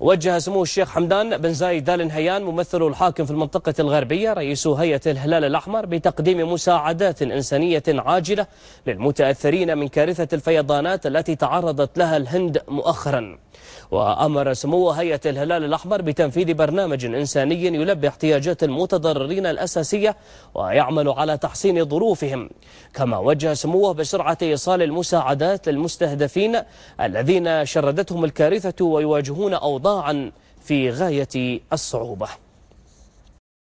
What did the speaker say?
وجه سمو الشيخ حمدان بن زايد آل نهيان ممثل الحاكم في المنطقة الغربية رئيس هيئة الهلال الأحمر بتقديم مساعدات إنسانية عاجلة للمتأثرين من كارثة الفيضانات التي تعرضت لها الهند مؤخراً وأمر سمو هيئة الهلال الأحمر بتنفيذ برنامج إنساني يلبي احتياجات المتضررين الأساسية ويعمل على تحسين ظروفهم كما وجه سموه بسرعة إيصال المساعدات للمستهدفين الذين شردتهم الكارثة ويواجهون أوضاعا في غاية الصعوبة